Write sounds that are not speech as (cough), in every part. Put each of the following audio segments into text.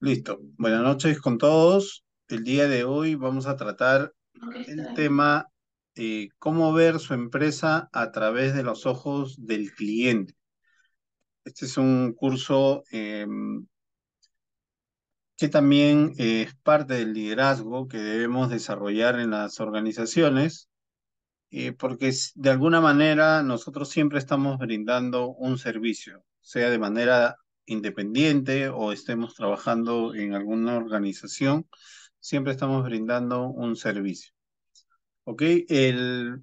Listo. Buenas noches con todos. El día de hoy vamos a tratar el tema eh, cómo ver su empresa a través de los ojos del cliente. Este es un curso em, que también eh, es parte del liderazgo que debemos desarrollar en las organizaciones, eh, porque de alguna manera nosotros siempre estamos brindando un servicio, sea de manera independiente o estemos trabajando en alguna organización, siempre estamos brindando un servicio. ¿Ok? El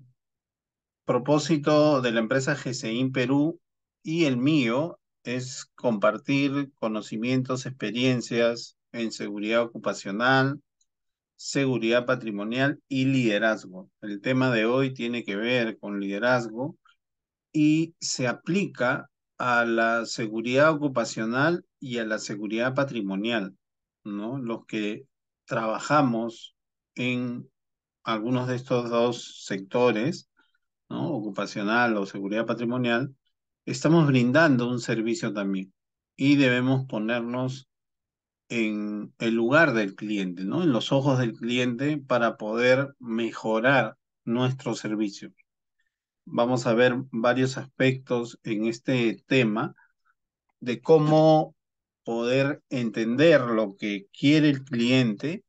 propósito de la empresa GCIN Perú y el mío es compartir conocimientos, experiencias en seguridad ocupacional, seguridad patrimonial y liderazgo. El tema de hoy tiene que ver con liderazgo y se aplica a la seguridad ocupacional y a la seguridad patrimonial, ¿no? Los que trabajamos en algunos de estos dos sectores, ¿no? Ocupacional o seguridad patrimonial, estamos brindando un servicio también y debemos ponernos en el lugar del cliente, ¿no? En los ojos del cliente para poder mejorar nuestro servicio vamos a ver varios aspectos en este tema de cómo poder entender lo que quiere el cliente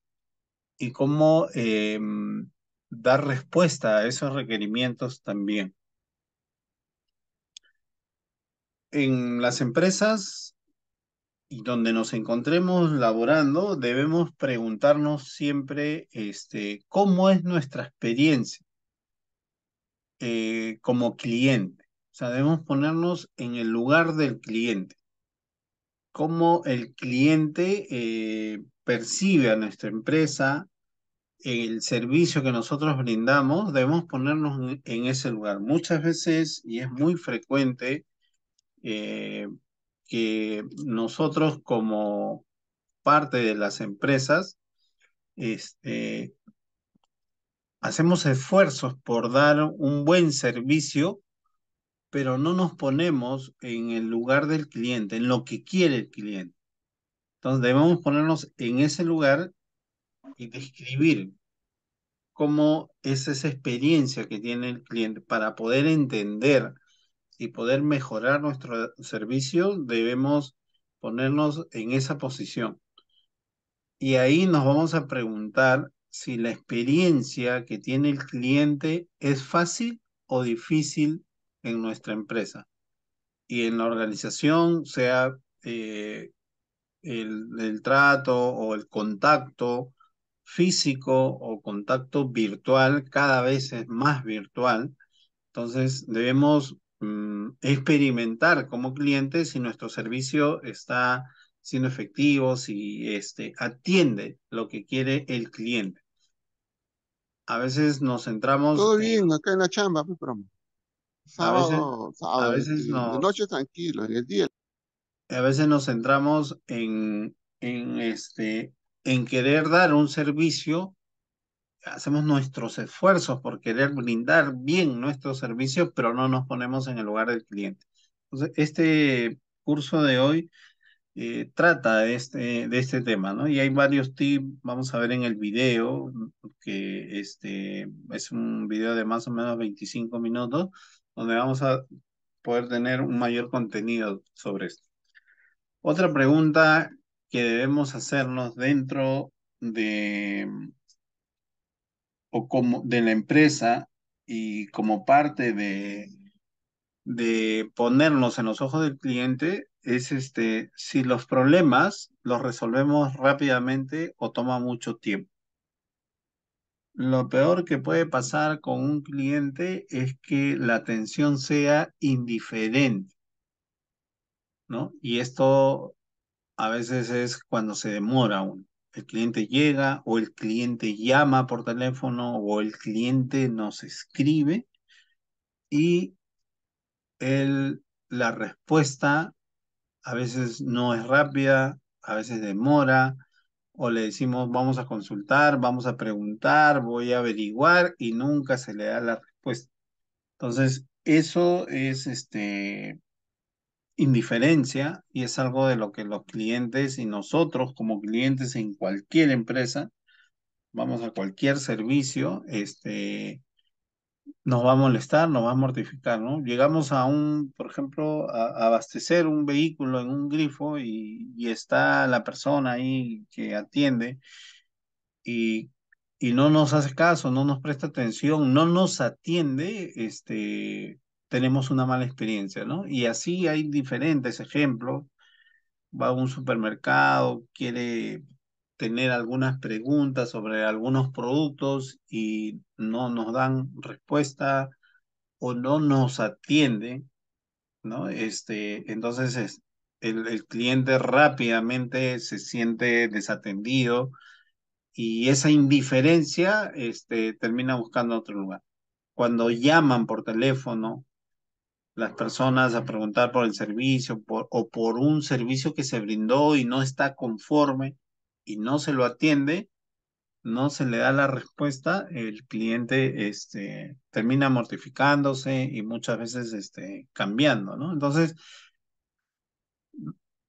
y cómo em, dar respuesta a esos requerimientos también. En las empresas y donde nos encontremos laborando, debemos preguntarnos siempre este, cómo es nuestra experiencia eh, como cliente. O sea, debemos ponernos en el lugar del cliente. Cómo el cliente eh, percibe a nuestra empresa, el servicio que nosotros brindamos, debemos ponernos en ese lugar. Muchas veces, y es muy frecuente, eh, que nosotros como parte de las empresas, este, hacemos esfuerzos por dar un buen servicio, pero no nos ponemos en el lugar del cliente, en lo que quiere el cliente. Entonces debemos ponernos en ese lugar y describir cómo es esa experiencia que tiene el cliente para poder entender y poder mejorar nuestro servicio, debemos ponernos en esa posición. Y ahí nos vamos a preguntar si la experiencia que tiene el cliente es fácil o difícil en nuestra empresa y en la organización, sea eh, el, trato o el contacto físico o contacto virtual, cada vez es más virtual. Entonces debemos mm, experimentar como cliente si nuestro servicio está siendo efectivo, si este, atiende lo que quiere el cliente a veces nos centramos. Todo bien, acá en la chamba, pues, pero. a veces, sábado, a veces no. noche tranquilo, en el día. A veces nos centramos en, en, este, en querer dar un servicio, hacemos nuestros esfuerzos por querer brindar bien nuestro servicio, pero no nos ponemos en el lugar del cliente. Entonces, este curso de hoy eh, trata de este, de este tema, ¿no? Y hay varios tips, vamos a ver en el video, que este, es un video de más o menos 25 minutos, donde vamos a poder tener un mayor contenido sobre esto. Otra pregunta que debemos hacernos dentro de, mm, o como, de la empresa y como parte de, de ponernos en los ojos del cliente es este, si los problemas los resolvemos rápidamente o toma mucho tiempo. Lo peor que puede pasar con un cliente es que la atención sea indiferente, ¿no? Y esto a veces es cuando se demora uno. El cliente llega o el cliente llama por teléfono o el cliente nos escribe y la respuesta a veces no es rápida, a veces demora, o le decimos vamos a consultar, vamos a preguntar, voy a averiguar y nunca se le da la respuesta. Entonces, eso es este indiferencia y es algo de lo que los clientes y nosotros como clientes en cualquier empresa, vamos a cualquier servicio, este nos va a molestar, nos va a mortificar, ¿no? Llegamos a un, por ejemplo, a, abastecer un vehículo en un grifo y, está la persona ahí que atiende y, no nos hace caso, no nos presta atención, no nos atiende, este, tenemos una mala experiencia, ¿no? Y así hay diferentes ejemplos. Va a un supermercado, quiere tener algunas preguntas sobre algunos productos y no nos dan respuesta o no nos atienden, ¿no? Este, entonces es, el, el cliente rápidamente se siente desatendido y esa indiferencia este, termina buscando otro lugar. Cuando llaman por teléfono las personas a preguntar por el servicio por, o por un servicio que se brindó y no está conforme, y no se lo atiende, no se le da la respuesta, el cliente este, termina mortificándose y muchas veces este, cambiando, ¿no? Entonces, (clears throat)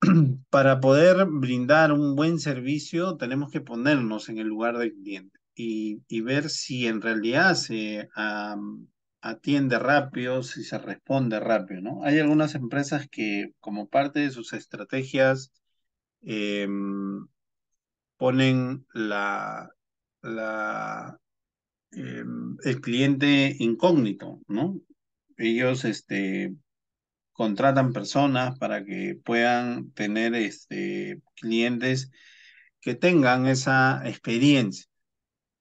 para poder brindar un buen servicio, tenemos que ponernos en el lugar del cliente y, ver si en realidad se atiende rápido, si se responde rápido, ¿no? Hay algunas empresas que como parte de sus estrategias, em, ponen la, em, el cliente incógnito, ¿no? Ellos este, contratan personas para que puedan tener este, clientes que tengan esa experiencia.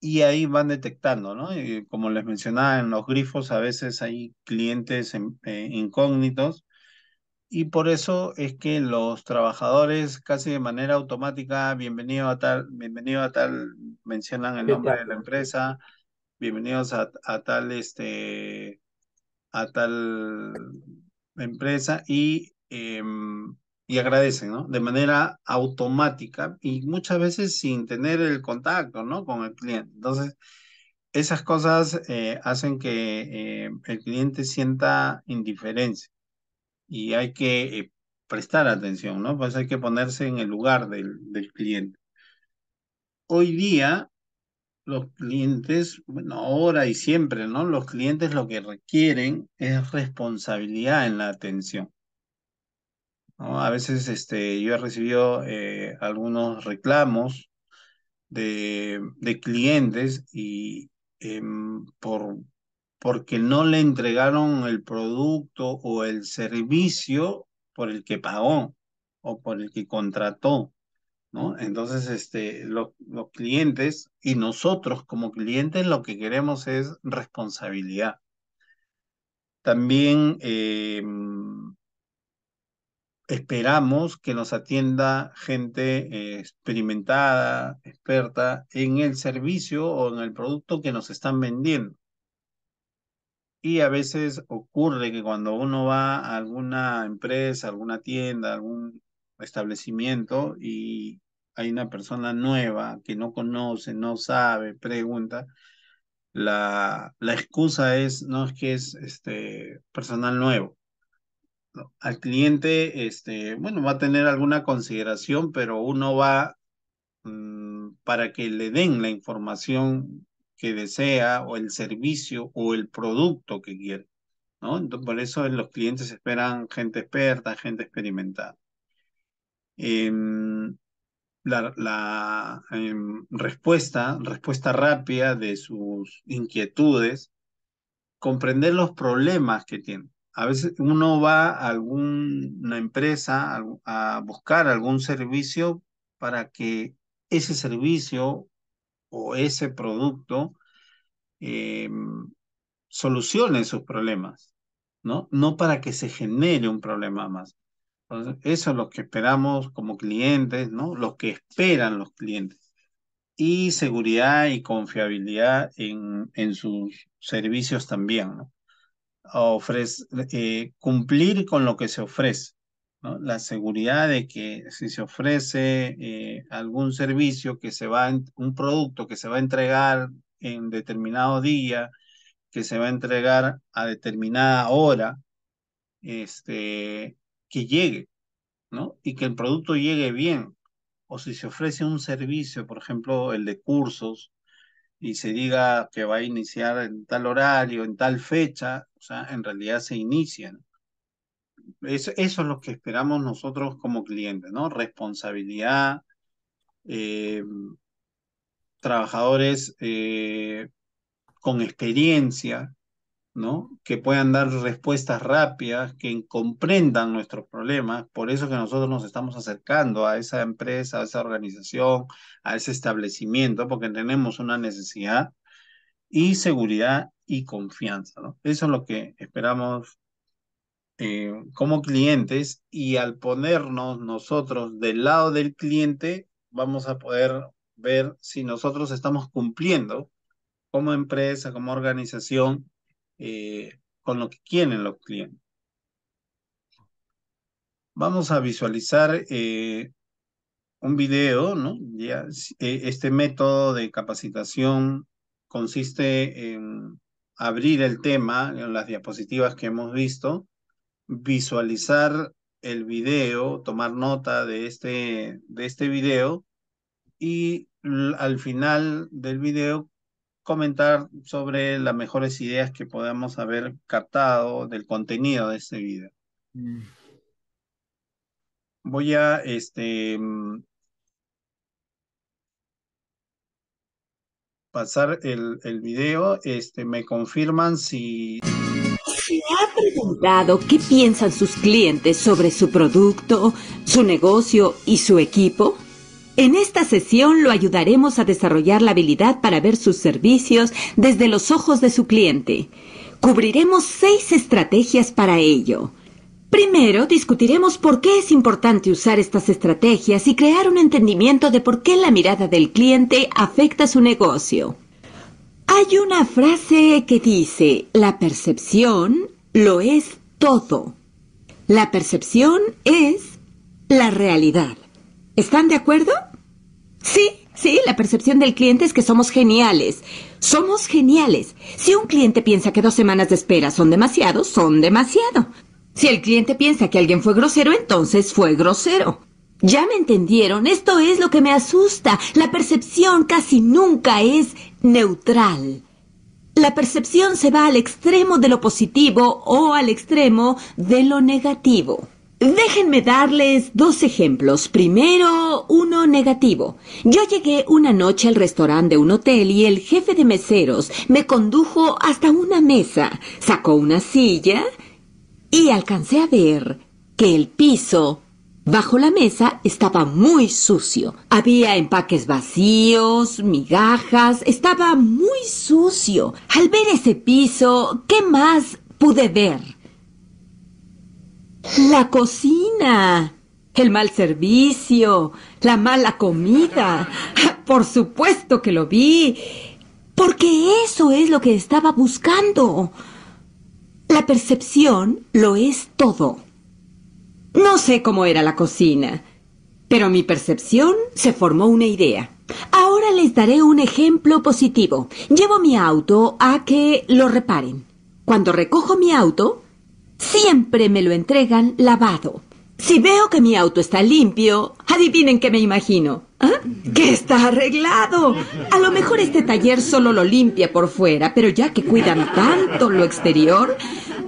Y ahí van detectando, ¿no? como les mencionaba, en los grifos a veces hay clientes em, eh, incógnitos y por eso es que los trabajadores casi de manera automática, bienvenido a tal, bienvenido a tal, mencionan el nombre de la empresa, bienvenidos a, tal, este, a tal empresa y, em, y agradecen, ¿no? De manera automática y muchas veces sin tener el contacto, ¿no? Con el cliente. Entonces, esas cosas eh, hacen que eh, el cliente sienta indiferencia y hay que eh, prestar atención, ¿no? Pues hay que ponerse en el lugar del, cliente. Hoy día, los clientes, bueno, ahora y siempre, ¿no? Los clientes lo que requieren es responsabilidad en la atención. ¿no? A veces este, yo he recibido eh, algunos reclamos de, clientes y em, por porque no le entregaron el producto o el servicio por el que pagó o por el que contrató, ¿no? Entonces, este, los clientes y nosotros como clientes lo que queremos es responsabilidad. También em, esperamos que nos atienda gente eh, experimentada, experta en el servicio o en el producto que nos están vendiendo a veces ocurre que cuando uno va a alguna empresa, alguna tienda, algún establecimiento y hay una persona nueva que no conoce, no sabe, pregunta, la, la excusa es, no es que es este, personal nuevo. al cliente, este, bueno, va a tener alguna consideración, pero uno va mm, para que le den la información que desea o el servicio o el producto que quiere. ¿no? Entonces, por eso los clientes esperan gente experta, gente experimentada. Em, la, em, respuesta, respuesta rápida de sus inquietudes, comprender los problemas que tienen. A veces uno va a alguna empresa a buscar algún servicio para que ese servicio o ese producto eh, solucione sus problemas, ¿no? No para que se genere un problema más. eso es lo que esperamos como clientes, ¿no? Lo que esperan los clientes. Y seguridad y confiabilidad en, en sus servicios también, ¿no? Eh, cumplir con lo que se ofrece la seguridad de que si se ofrece eh, algún servicio que se va, un producto que se va a entregar en determinado día, que se va a entregar a determinada hora, este, que llegue, ¿no? Y que el producto llegue bien. O si se ofrece un servicio, por ejemplo, el de cursos, y se diga que va a iniciar en tal horario, en tal fecha, o sea, en realidad se inician eso, es lo que esperamos nosotros como clientes, ¿no? Responsabilidad, eh, trabajadores eh, con experiencia, ¿no? Que puedan dar respuestas rápidas, que comprendan nuestros problemas. Por eso que nosotros nos estamos acercando a esa empresa, a esa organización, a ese establecimiento, porque tenemos una necesidad y seguridad y confianza, ¿no? Eso es lo que esperamos eh, como clientes y al ponernos nosotros del lado del cliente, vamos a poder ver si nosotros estamos cumpliendo como empresa, como organización, eh, con lo que quieren los clientes. Vamos a visualizar eh, un video, ¿no? Ya, este método de capacitación consiste en abrir el tema, en las diapositivas que hemos visto, visualizar el video, tomar nota de este, de este video y al final del video comentar sobre las mejores ideas que podamos haber captado del contenido de este video. Mm. Voy a este, mm, pasar el, video. Este, me confirman si qué piensan sus clientes sobre su producto, su negocio y su equipo? En esta sesión lo ayudaremos a desarrollar la habilidad para ver sus servicios desde los ojos de su cliente. Cubriremos seis estrategias para ello. Primero, discutiremos por qué es importante usar estas estrategias y crear un entendimiento de por qué la mirada del cliente afecta su negocio. Hay una frase que dice, la percepción lo es todo. La percepción es la realidad. ¿Están de acuerdo? Sí, sí, la percepción del cliente es que somos geniales. Somos geniales. Si un cliente piensa que dos semanas de espera son demasiado, son demasiado. Si el cliente piensa que alguien fue grosero, entonces fue grosero. Ya me entendieron, esto es lo que me asusta. La percepción casi nunca es neutral la percepción se va al extremo de lo positivo o al extremo de lo negativo. Déjenme darles dos ejemplos. Primero, uno negativo. Yo llegué una noche al restaurante de un hotel y el jefe de meseros me condujo hasta una mesa, sacó una silla y alcancé a ver que el piso Bajo la mesa estaba muy sucio. Había empaques vacíos, migajas, estaba muy sucio. Al ver ese piso, ¿qué más pude ver? La cocina, el mal servicio, la mala comida. (laughs) Por supuesto que lo vi, porque eso es lo que estaba buscando. La percepción lo es todo. No sé cómo era la cocina, pero mi percepción se formó una idea. Ahora les daré un ejemplo positivo. Llevo mi auto a que lo reparen. Cuando recojo mi auto, siempre me lo entregan lavado. Si veo que mi auto está limpio, adivinen qué me imagino. ¿Ah? Que está arreglado. A lo mejor este taller solo lo limpia por fuera, pero ya que cuidan tanto lo exterior,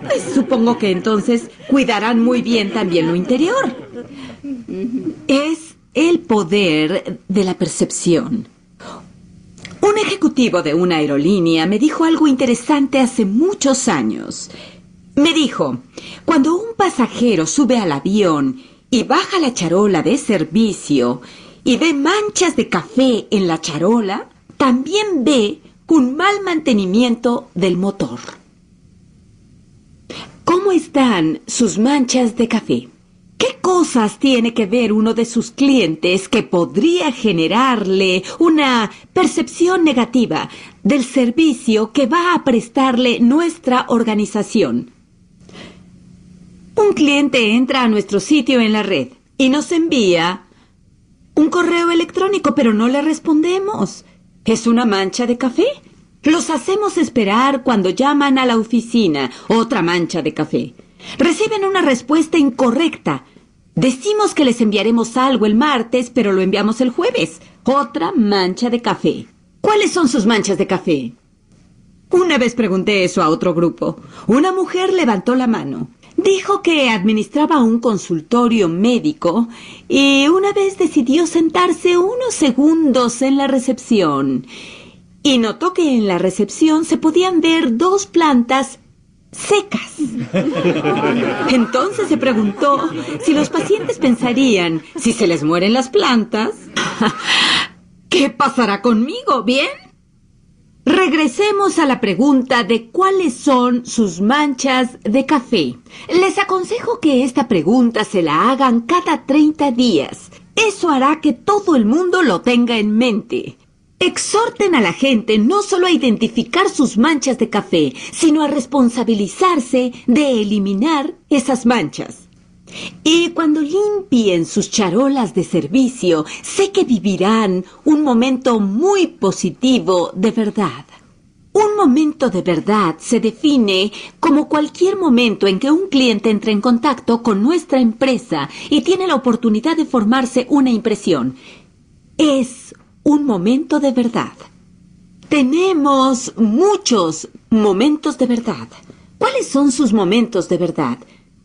pues supongo que entonces cuidarán muy bien también lo interior. Es el poder de la percepción. Un ejecutivo de una aerolínea me dijo algo interesante hace muchos años. Me dijo, cuando un pasajero sube al avión y baja la charola de servicio y ve manchas de café en la charola, también ve un mal mantenimiento del motor. ¿Cómo están sus manchas de café? ¿Qué cosas tiene que ver uno de sus clientes que podría generarle una percepción negativa del servicio que va a prestarle nuestra organización? Un cliente entra a nuestro sitio en la red y nos envía un correo electrónico, pero no le respondemos. ¿Es una mancha de café? Los hacemos esperar cuando llaman a la oficina, otra mancha de café. Reciben una respuesta incorrecta. Decimos que les enviaremos algo el martes, pero lo enviamos el jueves. Otra mancha de café. ¿Cuáles son sus manchas de café? Una vez pregunté eso a otro grupo. Una mujer levantó la mano. Dijo que administraba un consultorio médico y una vez decidió sentarse unos segundos en la recepción y notó que en la recepción se podían ver dos plantas secas. Entonces se preguntó si los pacientes pensarían, si se les mueren las plantas, (laughs) ¿qué pasará conmigo? ¿Bien? Regresemos a la pregunta de cuáles son sus manchas de café. Les aconsejo que esta pregunta se la hagan cada 30 días. Eso hará que todo el mundo lo tenga en mente. Exhorten a la gente no solo a identificar sus manchas de café, sino a responsabilizarse de eliminar esas manchas. Y cuando limpien sus charolas de servicio, sé que vivirán un momento muy positivo de verdad. Un momento de verdad se define como cualquier momento en que un cliente entra en contacto con nuestra empresa y tiene la oportunidad de formarse una impresión. Es un momento de verdad. Tenemos muchos momentos de verdad. ¿Cuáles son sus momentos de verdad?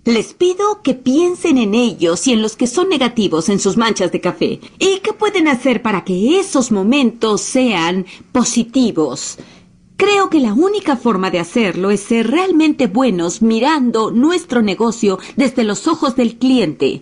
Les pido que piensen en ellos y en los que son negativos en sus manchas de café. ¿Y qué pueden hacer para que esos momentos sean positivos? Creo que la única forma de hacerlo es ser realmente buenos mirando nuestro negocio desde los ojos del cliente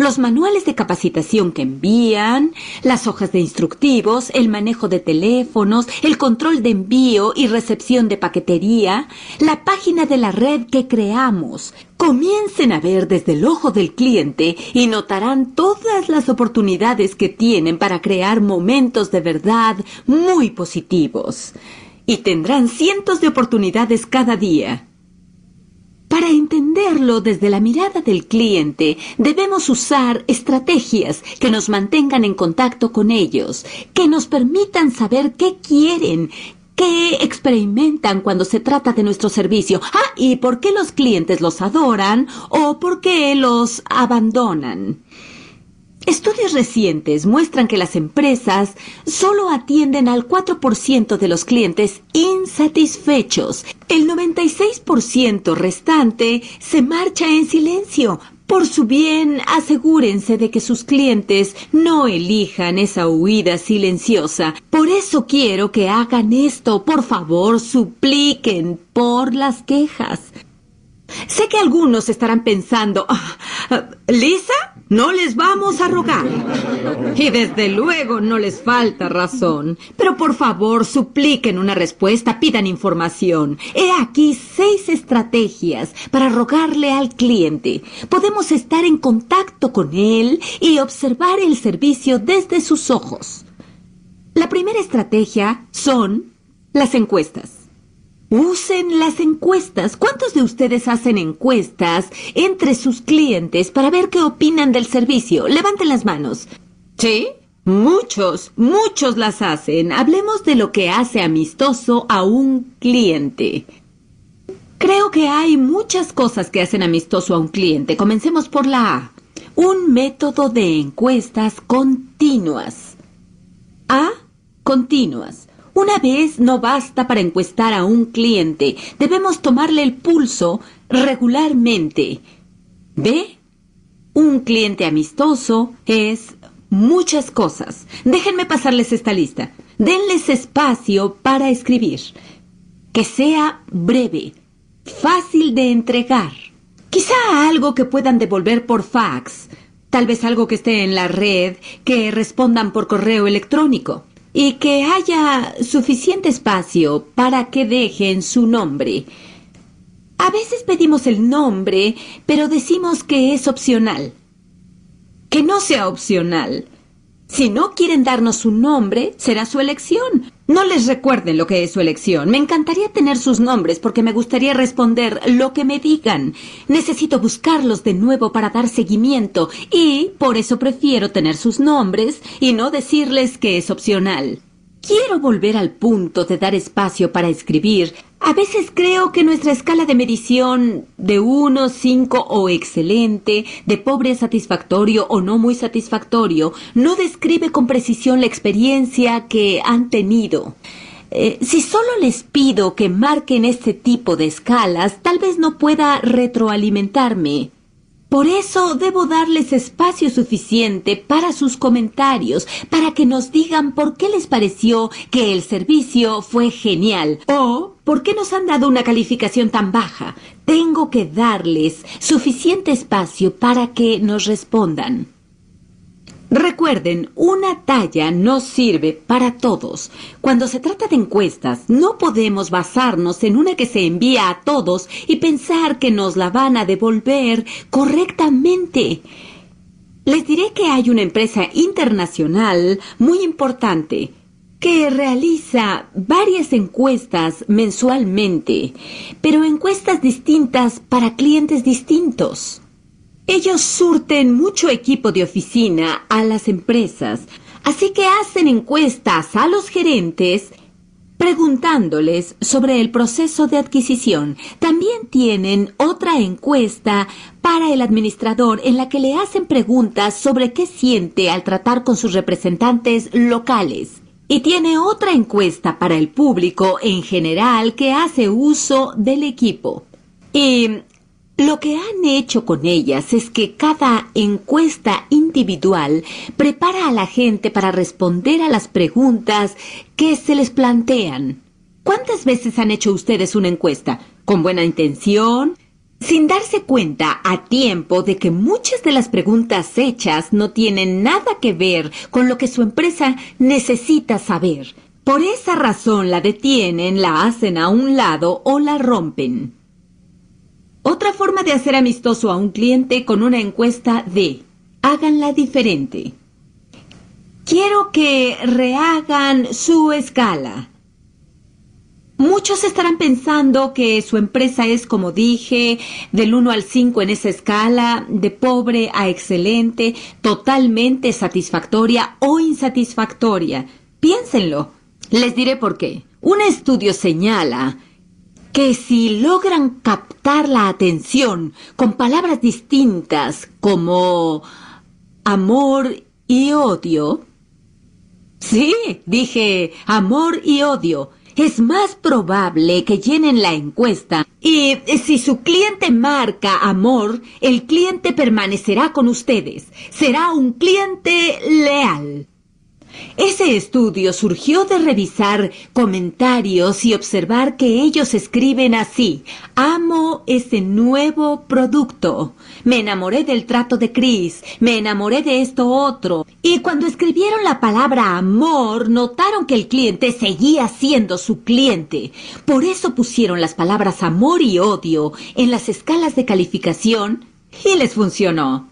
los manuales de capacitación que envían, las hojas de instructivos, el manejo de teléfonos, el control de envío y recepción de paquetería, la página de la red que creamos. Comiencen a ver desde el ojo del cliente y notarán todas las oportunidades que tienen para crear momentos de verdad muy positivos. Y tendrán cientos de oportunidades cada día. Para entenderlo desde la mirada del cliente, debemos usar estrategias que nos mantengan en contacto con ellos, que nos permitan saber qué quieren, qué experimentan cuando se trata de nuestro servicio, ah, y por qué los clientes los adoran o por qué los abandonan. Estudios recientes muestran que las empresas solo atienden al 4% de los clientes insatisfechos. El 96% restante se marcha en silencio. Por su bien, asegúrense de que sus clientes no elijan esa huida silenciosa. Por eso quiero que hagan esto. Por favor, supliquen por las quejas. Sé que algunos estarán pensando, ah, ah, Lisa, no les vamos a rogar. Y desde luego no les falta razón. Pero por favor, supliquen una respuesta, pidan información. He aquí seis estrategias para rogarle al cliente. Podemos estar en contacto con él y observar el servicio desde sus ojos. La primera estrategia son las encuestas. Usen las encuestas. ¿Cuántos de ustedes hacen encuestas entre sus clientes para ver qué opinan del servicio? Levanten las manos. ¿Sí? Muchos, muchos las hacen. Hablemos de lo que hace amistoso a un cliente. Creo que hay muchas cosas que hacen amistoso a un cliente. Comencemos por la A. Un método de encuestas continuas. A. Continuas. Una vez no basta para encuestar a un cliente. Debemos tomarle el pulso regularmente. ¿Ve? Un cliente amistoso es muchas cosas. Déjenme pasarles esta lista. Denles espacio para escribir. Que sea breve, fácil de entregar. Quizá algo que puedan devolver por fax, tal vez algo que esté en la red, que respondan por correo electrónico y que haya suficiente espacio para que dejen su nombre. A veces pedimos el nombre, pero decimos que es opcional. Que no sea opcional. Si no quieren darnos su nombre, será su elección. No les recuerden lo que es su elección. Me encantaría tener sus nombres porque me gustaría responder lo que me digan. Necesito buscarlos de nuevo para dar seguimiento y por eso prefiero tener sus nombres y no decirles que es opcional. Quiero volver al punto de dar espacio para escribir. A veces creo que nuestra escala de medición de 1, 5 o excelente, de pobre satisfactorio o no muy satisfactorio, no describe con precisión la experiencia que han tenido. Eh, si solo les pido que marquen este tipo de escalas, tal vez no pueda retroalimentarme. Por eso debo darles espacio suficiente para sus comentarios, para que nos digan por qué les pareció que el servicio fue genial o por qué nos han dado una calificación tan baja. Tengo que darles suficiente espacio para que nos respondan. Recuerden, una talla no sirve para todos. Cuando se trata de encuestas, no podemos basarnos en una que se envía a todos y pensar que nos la van a devolver correctamente. Les diré que hay una empresa internacional muy importante que realiza varias encuestas mensualmente, pero encuestas distintas para clientes distintos. Ellos surten mucho equipo de oficina a las empresas, así que hacen encuestas a los gerentes preguntándoles sobre el proceso de adquisición. También tienen otra encuesta para el administrador en la que le hacen preguntas sobre qué siente al tratar con sus representantes locales. Y tiene otra encuesta para el público en general que hace uso del equipo. Y lo que han hecho con ellas es que cada encuesta individual prepara a la gente para responder a las preguntas que se les plantean. ¿Cuántas veces han hecho ustedes una encuesta? ¿Con buena intención? Sin darse cuenta a tiempo de que muchas de las preguntas hechas no tienen nada que ver con lo que su empresa necesita saber. Por esa razón la detienen, la hacen a un lado o la rompen. Otra forma de hacer amistoso a un cliente con una encuesta de háganla diferente. Quiero que rehagan su escala. Muchos estarán pensando que su empresa es, como dije, del 1 al 5 en esa escala, de pobre a excelente, totalmente satisfactoria o insatisfactoria. Piénsenlo. Les diré por qué. Un estudio señala que si logran captar la atención con palabras distintas como amor y odio, sí, dije amor y odio, es más probable que llenen la encuesta y si su cliente marca amor, el cliente permanecerá con ustedes, será un cliente leal. Ese estudio surgió de revisar comentarios y observar que ellos escriben así, amo ese nuevo producto, me enamoré del trato de Chris, me enamoré de esto otro. Y cuando escribieron la palabra amor, notaron que el cliente seguía siendo su cliente. Por eso pusieron las palabras amor y odio en las escalas de calificación y les funcionó.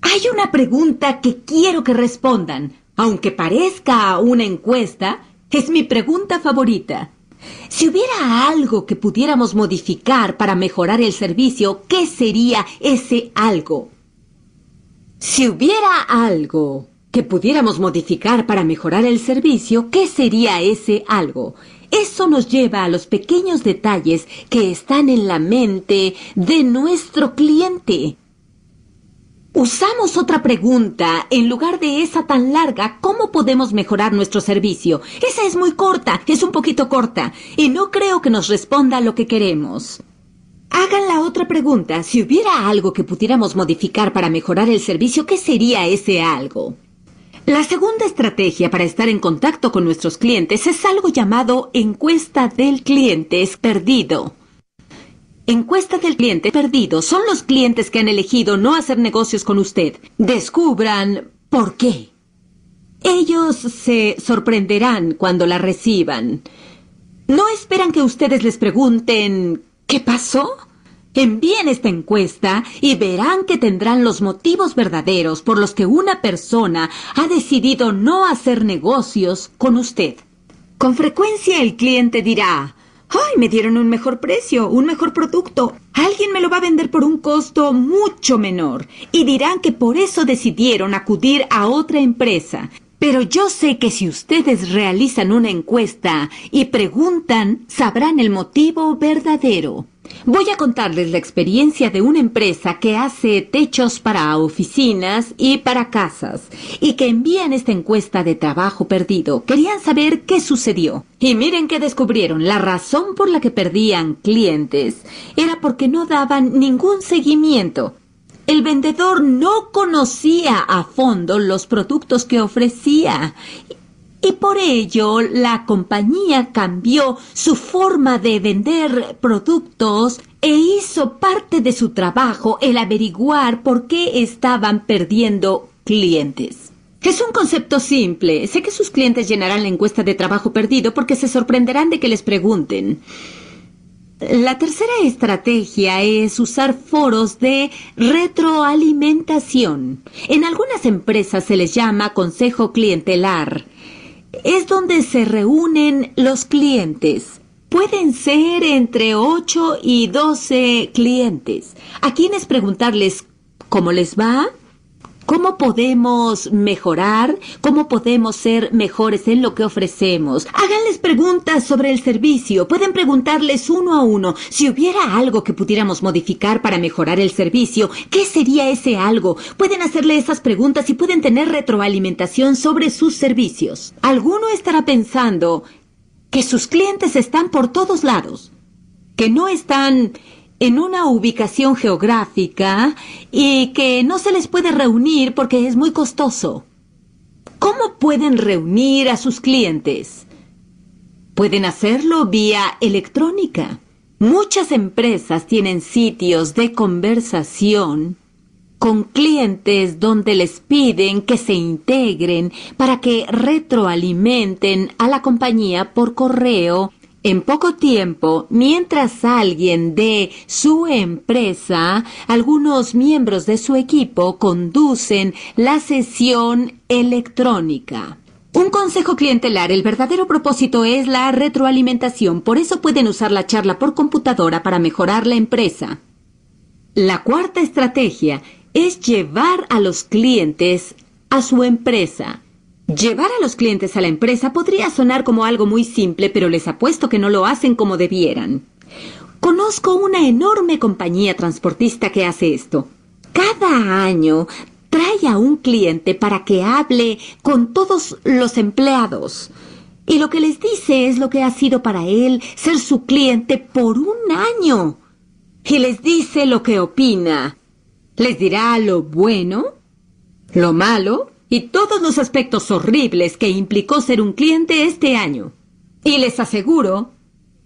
Hay una pregunta que quiero que respondan. Aunque parezca una encuesta, es mi pregunta favorita. Si hubiera algo que pudiéramos modificar para mejorar el servicio, ¿qué sería ese algo? Si hubiera algo que pudiéramos modificar para mejorar el servicio, ¿qué sería ese algo? Eso nos lleva a los pequeños detalles que están en la mente de nuestro cliente. Usamos otra pregunta en lugar de esa tan larga. ¿Cómo podemos mejorar nuestro servicio? Esa es muy corta, es un poquito corta, y no creo que nos responda lo que queremos. Hagan la otra pregunta. Si hubiera algo que pudiéramos modificar para mejorar el servicio, ¿qué sería ese algo? La segunda estrategia para estar en contacto con nuestros clientes es algo llamado encuesta del cliente es perdido. Encuesta del cliente perdido. Son los clientes que han elegido no hacer negocios con usted. Descubran por qué. Ellos se sorprenderán cuando la reciban. ¿No esperan que ustedes les pregunten qué pasó? Envíen esta encuesta y verán que tendrán los motivos verdaderos por los que una persona ha decidido no hacer negocios con usted. Con frecuencia el cliente dirá, ¡Ay! Me dieron un mejor precio, un mejor producto. Alguien me lo va a vender por un costo mucho menor. Y dirán que por eso decidieron acudir a otra empresa. Pero yo sé que si ustedes realizan una encuesta y preguntan, sabrán el motivo verdadero. Voy a contarles la experiencia de una empresa que hace techos para oficinas y para casas y que envían esta encuesta de trabajo perdido. Querían saber qué sucedió. Y miren que descubrieron. La razón por la que perdían clientes era porque no daban ningún seguimiento. El vendedor no conocía a fondo los productos que ofrecía y por ello la compañía cambió su forma de vender productos e hizo parte de su trabajo el averiguar por qué estaban perdiendo clientes. Es un concepto simple. Sé que sus clientes llenarán la encuesta de trabajo perdido porque se sorprenderán de que les pregunten. La tercera estrategia es usar foros de retroalimentación. En algunas empresas se les llama consejo clientelar es donde se reúnen los clientes. Pueden ser entre 8 y 12 clientes, a quienes preguntarles cómo les va, ¿Cómo podemos mejorar? ¿Cómo podemos ser mejores en lo que ofrecemos? Háganles preguntas sobre el servicio. Pueden preguntarles uno a uno. Si hubiera algo que pudiéramos modificar para mejorar el servicio, ¿qué sería ese algo? Pueden hacerle esas preguntas y pueden tener retroalimentación sobre sus servicios. Alguno estará pensando que sus clientes están por todos lados, que no están en una ubicación geográfica y que no se les puede reunir porque es muy costoso. ¿Cómo pueden reunir a sus clientes? Pueden hacerlo vía electrónica. Muchas empresas tienen sitios de conversación con clientes donde les piden que se integren para que retroalimenten a la compañía por correo en poco tiempo, mientras alguien de su empresa, algunos miembros de su equipo conducen la sesión electrónica. Un consejo clientelar, el verdadero propósito es la retroalimentación, por eso pueden usar la charla por computadora para mejorar la empresa. La cuarta estrategia es llevar a los clientes a su empresa. Llevar a los clientes a la empresa podría sonar como algo muy simple, pero les apuesto que no lo hacen como debieran. Conozco una enorme compañía transportista que hace esto. Cada año trae a un cliente para que hable con todos los empleados. Y lo que les dice es lo que ha sido para él ser su cliente por un año. Y les dice lo que opina. Les dirá lo bueno, lo malo y todos los aspectos horribles que implicó ser un cliente este año. Y les aseguro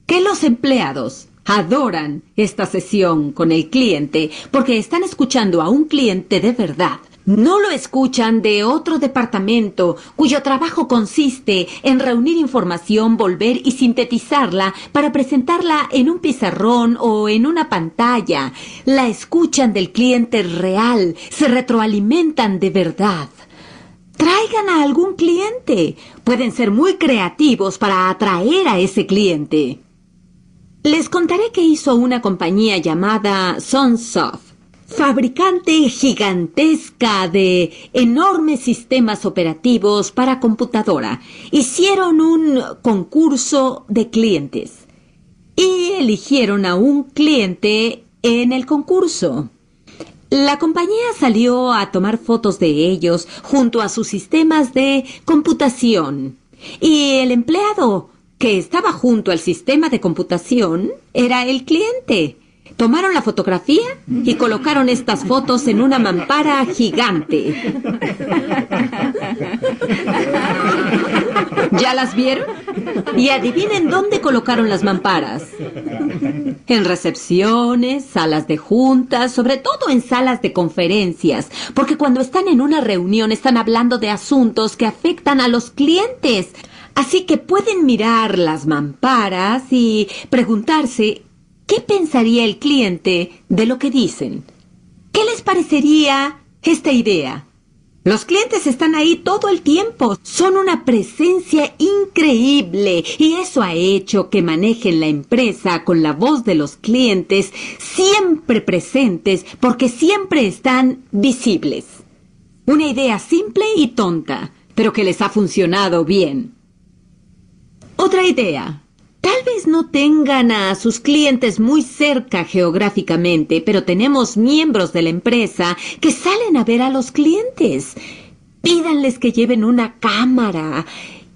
que los empleados adoran esta sesión con el cliente porque están escuchando a un cliente de verdad. No lo escuchan de otro departamento cuyo trabajo consiste en reunir información, volver y sintetizarla para presentarla en un pizarrón o en una pantalla. La escuchan del cliente real, se retroalimentan de verdad. Traigan a algún cliente. Pueden ser muy creativos para atraer a ese cliente. Les contaré que hizo una compañía llamada Sunsoft fabricante gigantesca de enormes sistemas operativos para computadora, hicieron un concurso de clientes y eligieron a un cliente en el concurso. La compañía salió a tomar fotos de ellos junto a sus sistemas de computación. Y el empleado que estaba junto al sistema de computación era el cliente. Tomaron la fotografía y colocaron estas fotos en una mampara gigante. (laughs) ¿Ya las vieron? Y adivinen dónde colocaron las mamparas. En recepciones, salas de juntas, sobre todo en salas de conferencias, porque cuando están en una reunión están hablando de asuntos que afectan a los clientes. Así que pueden mirar las mamparas y preguntarse qué pensaría el cliente de lo que dicen. ¿Qué les parecería esta idea? Los clientes están ahí todo el tiempo, son una presencia increíble y eso ha hecho que manejen la empresa con la voz de los clientes siempre presentes porque siempre están visibles. Una idea simple y tonta, pero que les ha funcionado bien. Otra idea. Tal vez no tengan a sus clientes muy cerca geográficamente, pero tenemos miembros de la empresa que salen a ver a los clientes. Pídanles que lleven una cámara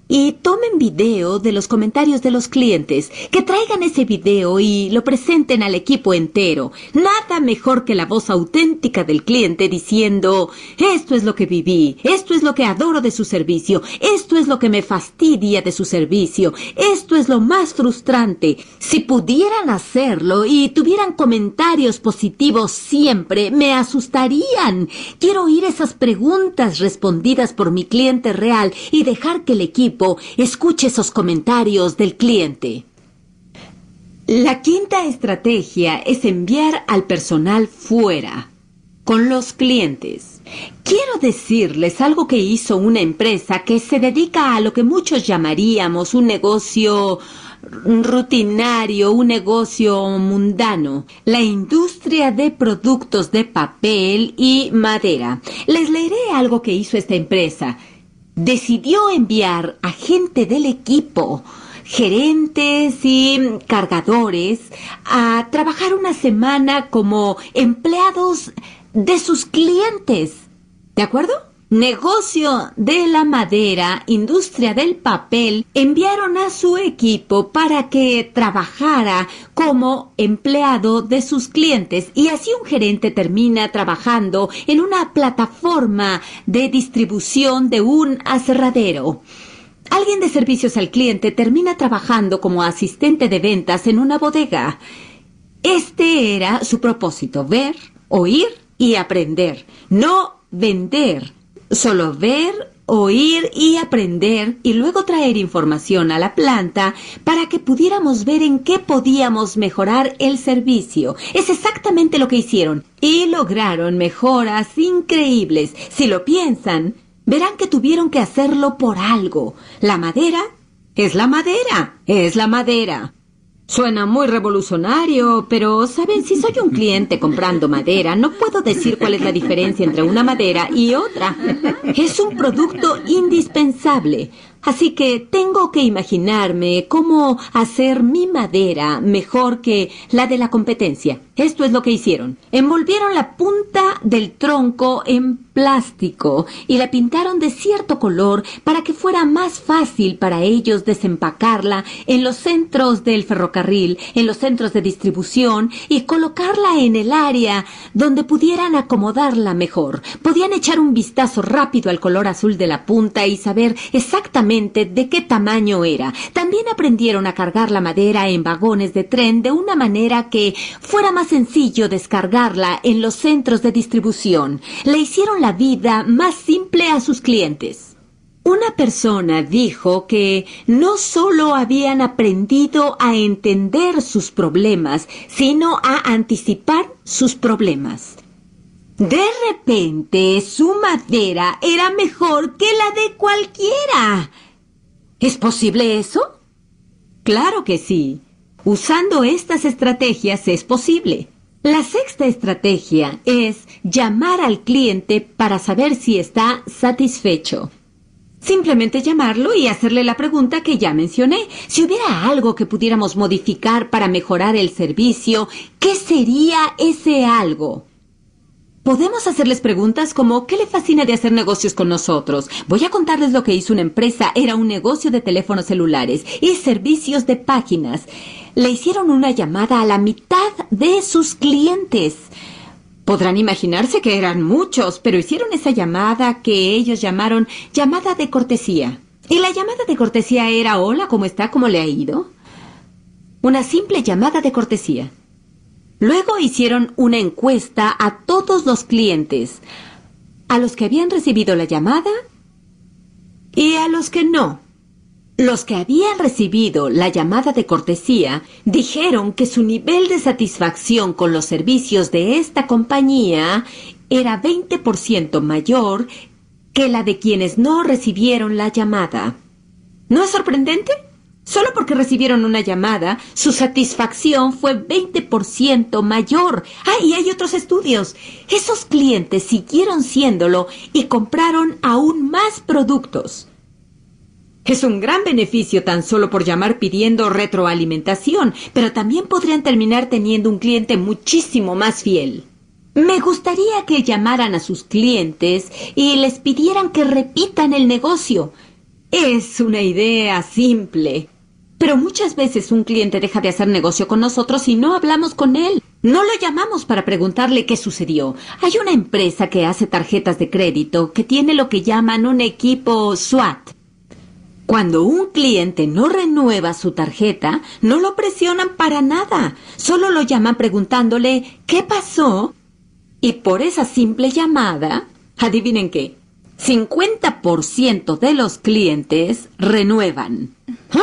y tomen video de los comentarios de los clientes, que traigan ese video y lo presenten al equipo entero. Nada mejor que la voz auténtica del cliente diciendo, esto es lo que viví, esto es lo que adoro de su servicio, esto es lo que me fastidia de su servicio, esto es lo más frustrante. Si pudieran hacerlo y tuvieran comentarios positivos siempre, me asustarían. Quiero oír esas preguntas respondidas por mi cliente real y dejar que el equipo escuche esos comentarios del cliente. La quinta estrategia es enviar al personal fuera, con los clientes. Quiero decirles algo que hizo una empresa que se dedica a lo que muchos llamaríamos un negocio rutinario, un negocio mundano, la industria de productos de papel y madera. Les leeré algo que hizo esta empresa decidió enviar a gente del equipo, gerentes y cargadores, a trabajar una semana como empleados de sus clientes. ¿De acuerdo? negocio de la madera, industria del papel, enviaron a su equipo para que trabajara como empleado de sus clientes y así un gerente termina trabajando en una plataforma de distribución de un aserradero. Alguien de servicios al cliente termina trabajando como asistente de ventas en una bodega. Este era su propósito, ver, oír y aprender, no vender Solo ver, oír y aprender y luego traer información a la planta para que pudiéramos ver en qué podíamos mejorar el servicio. Es exactamente lo que hicieron y lograron mejoras increíbles. Si lo piensan, verán que tuvieron que hacerlo por algo. La madera es la madera, es la madera. Suena muy revolucionario, pero saben, si soy un cliente comprando madera, no puedo decir cuál es la diferencia entre una madera y otra. Es un producto indispensable. Así que tengo que imaginarme cómo hacer mi madera mejor que la de la competencia. Esto es lo que hicieron. Envolvieron la punta del tronco en plástico y la pintaron de cierto color para que fuera más fácil para ellos desempacarla en los centros del ferrocarril, en los centros de distribución y colocarla en el área donde pudieran acomodarla mejor. Podían echar un vistazo rápido al color azul de la punta y saber exactamente de qué tamaño era. También aprendieron a cargar la madera en vagones de tren de una manera que fuera más sencillo descargarla en los centros de distribución. Le hicieron la vida más simple a sus clientes. Una persona dijo que no solo habían aprendido a entender sus problemas, sino a anticipar sus problemas. De repente su madera era mejor que la de cualquiera. ¿Es posible eso? Claro que sí. Usando estas estrategias es posible. La sexta estrategia es llamar al cliente para saber si está satisfecho. Simplemente llamarlo y hacerle la pregunta que ya mencioné. Si hubiera algo que pudiéramos modificar para mejorar el servicio, ¿qué sería ese algo? Podemos hacerles preguntas como ¿qué le fascina de hacer negocios con nosotros? Voy a contarles lo que hizo una empresa. Era un negocio de teléfonos celulares y servicios de páginas. Le hicieron una llamada a la mitad de sus clientes. Podrán imaginarse que eran muchos, pero hicieron esa llamada que ellos llamaron llamada de cortesía. Y la llamada de cortesía era hola, ¿cómo está? ¿Cómo le ha ido? Una simple llamada de cortesía. Luego hicieron una encuesta a todos los clientes, a los que habían recibido la llamada y a los que no. Los que habían recibido la llamada de cortesía dijeron que su nivel de satisfacción con los servicios de esta compañía era 20% mayor que la de quienes no recibieron la llamada. ¿No es sorprendente? Solo porque recibieron una llamada, su satisfacción fue 20% mayor. ahí hay otros estudios. Esos clientes siguieron siéndolo y compraron aún más productos. Es un gran beneficio tan solo por llamar pidiendo retroalimentación, pero también podrían terminar teniendo un cliente muchísimo más fiel. Me gustaría que llamaran a sus clientes y les pidieran que repitan el negocio. Es una idea simple, pero muchas veces un cliente deja de hacer negocio con nosotros y no hablamos con él. No lo llamamos para preguntarle qué sucedió. Hay una empresa que hace tarjetas de crédito que tiene lo que llaman un equipo SWAT. Cuando un cliente no renueva su tarjeta, no lo presionan para nada. Solo lo llaman preguntándole qué pasó. Y por esa simple llamada, adivinen qué, 50% de los clientes renuevan. ¿Ah?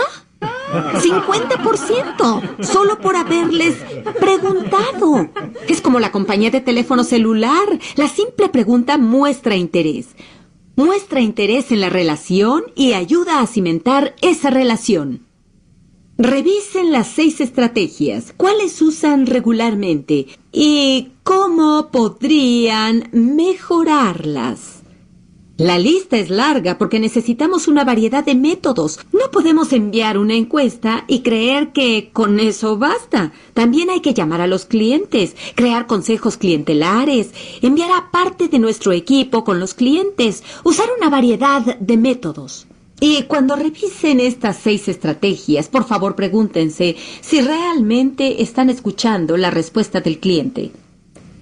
¡50%! Solo por haberles preguntado. Es como la compañía de teléfono celular. La simple pregunta muestra interés. Muestra interés en la relación y ayuda a cimentar esa relación. Revisen las seis estrategias, cuáles usan regularmente y cómo podrían mejorarlas. La lista es larga porque necesitamos una variedad de métodos. No podemos enviar una encuesta y creer que con eso basta. También hay que llamar a los clientes, crear consejos clientelares, enviar a parte de nuestro equipo con los clientes, usar una variedad de métodos. Y cuando revisen estas seis estrategias, por favor pregúntense si realmente están escuchando la respuesta del cliente.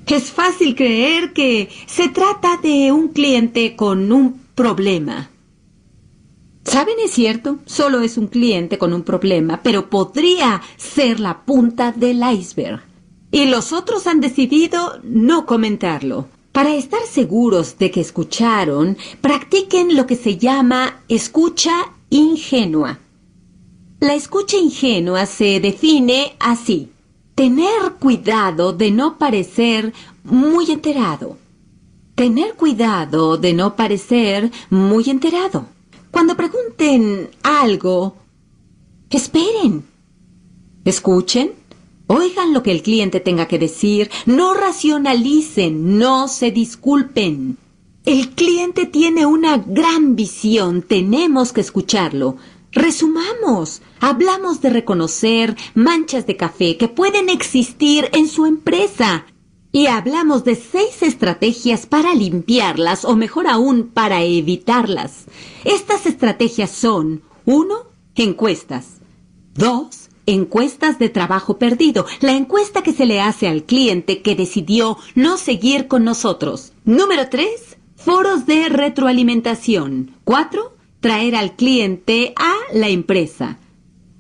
Es fácil creer que se trata de un cliente con un problema. ¿Saben? Es cierto, solo es un cliente con un problema, pero podría ser la punta del iceberg. Y los otros han decidido no comentarlo. Para estar seguros de que escucharon, practiquen lo que se llama escucha ingenua. La escucha ingenua se define así. Tener cuidado de no parecer muy enterado. Tener cuidado de no parecer muy enterado. Cuando pregunten algo, esperen. Escuchen. Oigan lo que el cliente tenga que decir. No racionalicen. No se disculpen. El cliente tiene una gran visión. Tenemos que escucharlo. Resumamos. Hablamos de reconocer manchas de café que pueden existir en su empresa. Y hablamos de seis estrategias para limpiarlas o mejor aún para evitarlas. Estas estrategias son 1. Encuestas. 2. Encuestas de trabajo perdido, la encuesta que se le hace al cliente que decidió no seguir con nosotros. Número 3. Foros de retroalimentación. 4 traer al cliente a la empresa.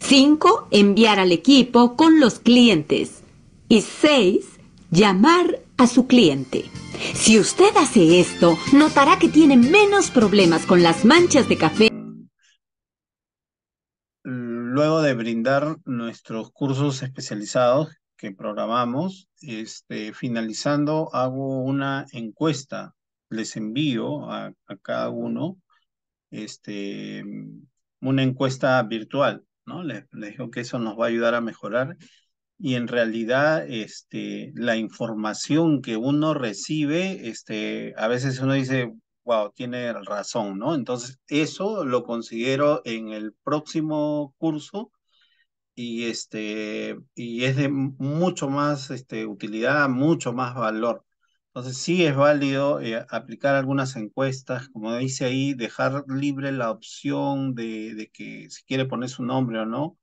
5. Enviar al equipo con los clientes. Y 6. Llamar a su cliente. Si usted hace esto, notará que tiene menos problemas con las manchas de café. Luego de brindar nuestros cursos especializados que programamos, este, finalizando hago una encuesta. Les envío a cada uno este, una encuesta virtual, ¿no? Les, digo que eso nos va a ayudar a mejorar y en realidad este, la información que uno recibe, este, a veces uno dice, wow, tiene razón, ¿no? Entonces, eso lo considero en el próximo curso y, este, y es de mucho más este, utilidad, mucho más valor. Entonces sí es válido eh, aplicar algunas encuestas, como dice ahí, dejar libre la opción de, que si quiere poner su nombre o no.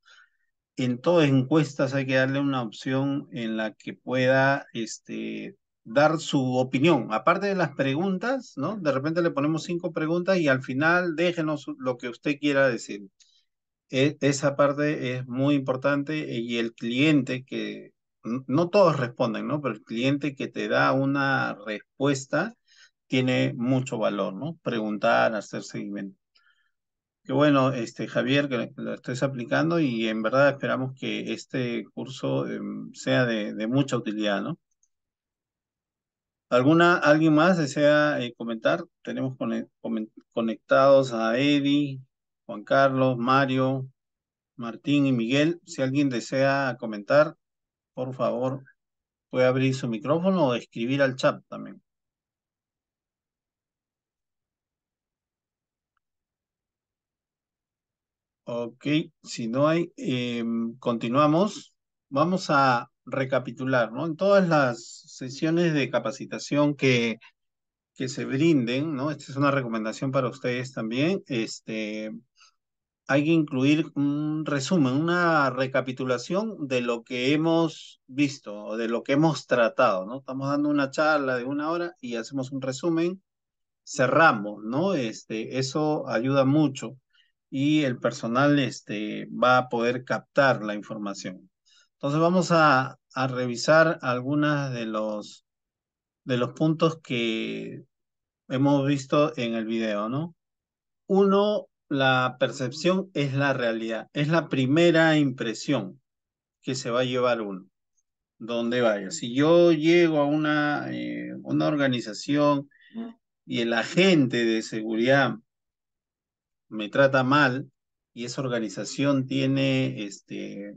En todas encuestas hay que darle una opción en la que pueda este, dar su opinión. Aparte de las preguntas, ¿no? De repente le ponemos cinco preguntas y al final déjenos lo que usted quiera decir. E, esa parte es muy importante eh, y el cliente que no todos responden, ¿no? Pero el cliente que te da una respuesta tiene mucho valor, ¿no? Preguntar, hacer seguimiento. Qué bueno, este, Javier, que lo estés aplicando y en verdad esperamos que este curso em, sea de, mucha utilidad, ¿no? ¿Alguna, alguien más desea eh, comentar? Tenemos conectados a Eddie, Juan Carlos, Mario, Martín y Miguel. Si alguien desea comentar, por favor, puede abrir su micrófono o escribir al chat también. Ok, si no hay, em, continuamos. Vamos a recapitular, ¿no? En todas las sesiones de capacitación que, que se brinden, ¿no? Esta es una recomendación para ustedes también. Este, hay que incluir un resumen, una recapitulación de lo que hemos visto o de lo que hemos tratado, ¿no? Estamos dando una charla de una hora y hacemos un resumen, cerramos, ¿no? Este, eso ayuda mucho y el personal este, va a poder captar la información. Entonces vamos a, revisar algunos de los, de los puntos que hemos visto en el video, ¿no? Uno, la percepción es la realidad, es la primera impresión que se va a llevar uno, donde vaya. Si yo llego a una, eh, una organización y el agente de seguridad me trata mal y esa organización tiene este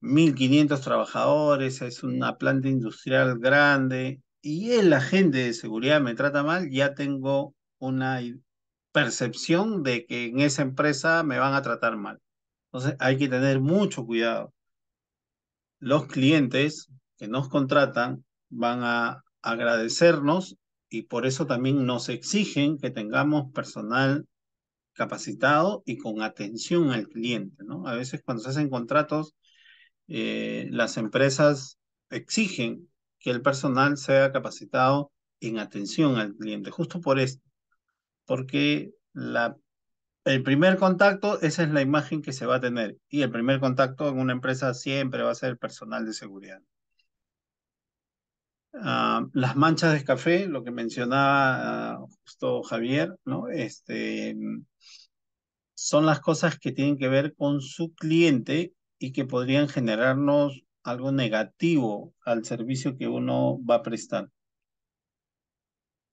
1.500 trabajadores, es una planta industrial grande y el agente de seguridad me trata mal, ya tengo una, percepción de que en esa empresa me van a tratar mal. Entonces hay que tener mucho cuidado. Los clientes que nos contratan van a agradecernos y por eso también nos exigen que tengamos personal capacitado y con atención al cliente, A veces cuando se hacen contratos, eh, las empresas exigen que el personal sea capacitado en atención al cliente, justo por esto porque el primer contacto, esa es la imagen que se va a tener. Y el primer contacto en una empresa siempre va a ser personal de seguridad. Ah, las manchas de café, lo que mencionaba ah, justo Javier, ¿no? Este, mm, son las cosas que tienen que ver con su cliente y que podrían generarnos algo negativo al servicio que uno va a prestar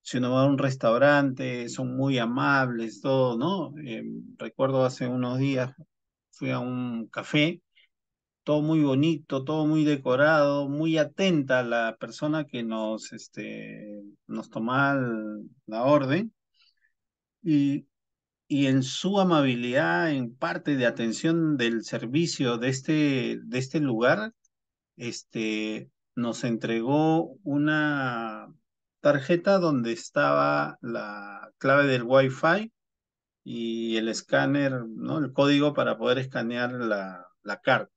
si uno va a un restaurante, son muy amables, todo, ¿no? Eh, recuerdo hace unos días fui a un café, todo muy bonito, todo muy decorado, muy atenta la persona que nos, este, nos toma la orden. Y, y en su amabilidad, en parte de atención del servicio de este, de este lugar, este, nos entregó una tarjeta donde estaba la clave del Wi-Fi y el escáner, ¿no? El código para poder escanear la, la carta.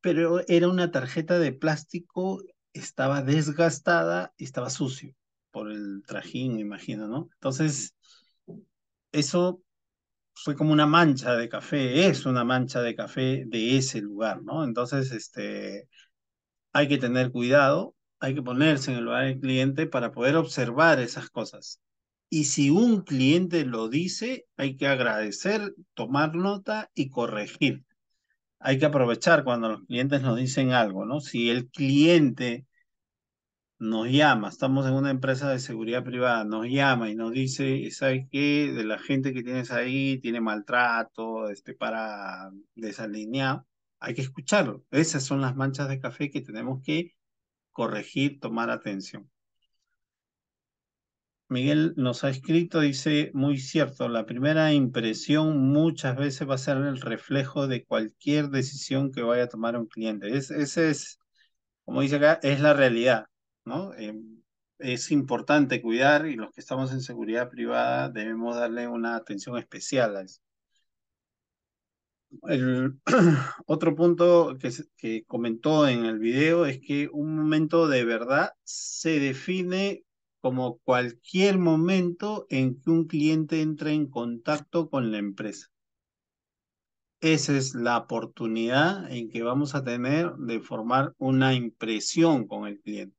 Pero era una tarjeta de plástico, estaba desgastada y estaba sucio por el trajín, imagino, ¿no? Entonces, eso fue como una mancha de café, es una mancha de café de ese lugar, ¿no? Entonces, este, hay que tener cuidado, hay que ponerse en el lugar del cliente para poder observar esas cosas. Y si un cliente lo dice, hay que agradecer, tomar nota y corregir. Hay que aprovechar cuando los clientes nos dicen algo, ¿no? Si el cliente nos llama, estamos en una empresa de seguridad privada, nos llama y nos dice, ¿sabes qué? De la gente que tienes ahí tiene maltrato, este, para desalinear, hay que escucharlo. Esas son las manchas de café que tenemos que corregir, tomar atención. Miguel nos ha escrito, dice, muy cierto, la primera impresión muchas veces va a ser el reflejo de cualquier decisión que vaya a tomar un cliente. Es, ese es, como dice acá, es la realidad, ¿no? Em, es importante cuidar y los que estamos en seguridad privada debemos darle una atención especial a eso el (clears throat) otro punto que, que comentó en el video es que un momento de verdad se define como cualquier momento en que un cliente entre en contacto con la empresa. Esa es la oportunidad en que vamos a tener de formar una impresión con el cliente.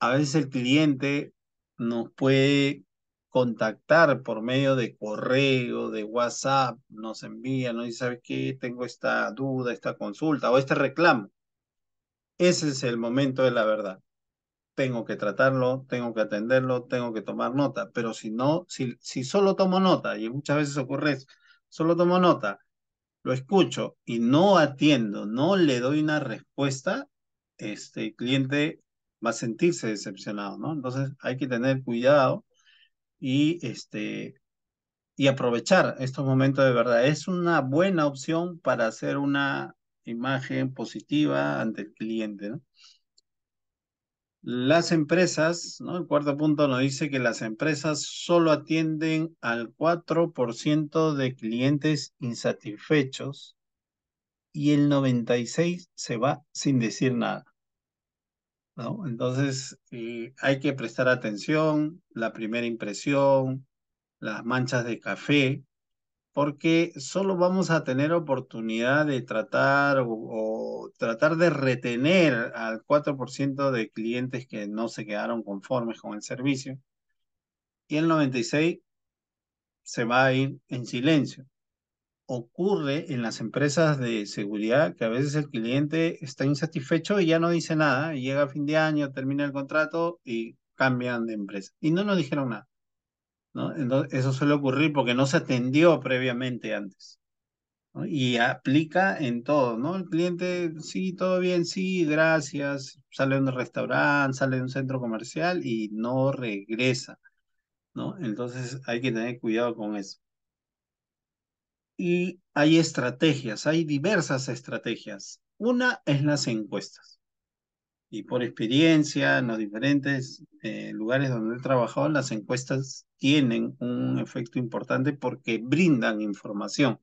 A veces el cliente nos puede contactar por medio de correo, de WhatsApp, nos envían, nos dice ¿sabes qué? Tengo esta duda, esta consulta o este reclamo. Ese es el momento de la verdad. Tengo que tratarlo, tengo que atenderlo, tengo que tomar nota, pero si no, si, si solo tomo nota, y muchas veces ocurre eso, solo tomo nota, lo escucho y no atiendo, no le doy una respuesta, este cliente va a sentirse decepcionado, ¿no? Entonces hay que tener cuidado y, este, y aprovechar estos momentos de verdad. Es una buena opción para hacer una imagen positiva ante el cliente. Las empresas, ¿no? el cuarto punto nos dice que las empresas solo atienden al 4% de clientes insatisfechos y el 96% se va sin decir nada. Entonces, eh, hay que prestar atención, la primera impresión, las manchas de café, porque solo vamos a tener oportunidad de tratar o tratar de retener al 4% de clientes que no se quedaron conformes con el servicio. Y el 96 se va a ir en silencio ocurre en las empresas de seguridad que a veces el cliente está insatisfecho y ya no dice nada, llega a fin de año, termina el contrato y cambian de empresa. Y no nos dijeron nada. ¿no? Entonces, eso suele ocurrir porque no se atendió previamente antes. Y aplica en todo, ¿no? El cliente, sí, todo bien, sí, gracias, sale de un restaurante, sale de un centro comercial y no regresa, ¿no? Entonces hay que tener cuidado con eso y hay estrategias, hay diversas estrategias. Una es las encuestas. Y por experiencia, en los diferentes eh, lugares donde he trabajado, las encuestas tienen un efecto importante porque brindan información.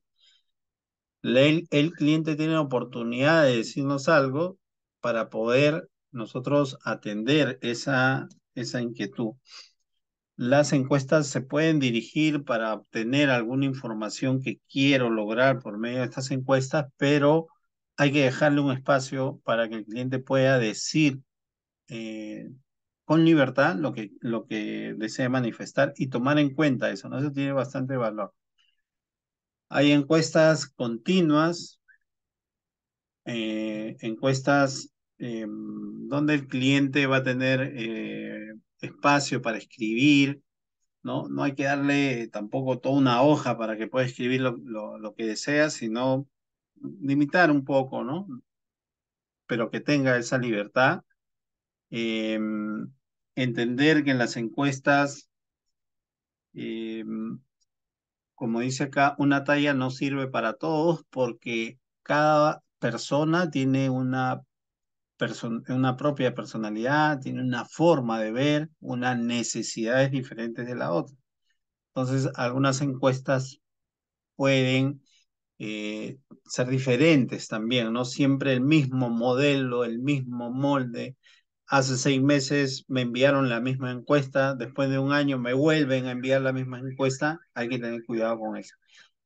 El, cliente tiene la oportunidad de decirnos algo para poder nosotros atender esa inquietud las encuestas se pueden dirigir para obtener alguna información que quiero lograr por medio de estas encuestas, pero hay que dejarle un espacio para que el cliente pueda decir eh, con libertad lo que, lo que desee manifestar y tomar en cuenta eso, ¿no? Eso tiene bastante valor. Hay encuestas continuas, eh, encuestas em, donde el cliente va a tener eh, espacio para escribir, ¿no? No hay que darle tampoco toda una hoja para que pueda escribir lo, que desea, sino limitar un poco, ¿no? Pero que tenga esa libertad. Em, entender que en las encuestas, em, como dice acá, una talla no sirve para todos porque cada persona tiene una una propia personalidad, tiene una forma de ver, unas necesidades diferentes de la otra. Entonces, algunas encuestas pueden eh, ser diferentes también, no siempre el mismo modelo, el mismo molde. Hace seis meses me enviaron la misma encuesta, después de un año me vuelven a enviar la misma encuesta, hay que tener cuidado con eso.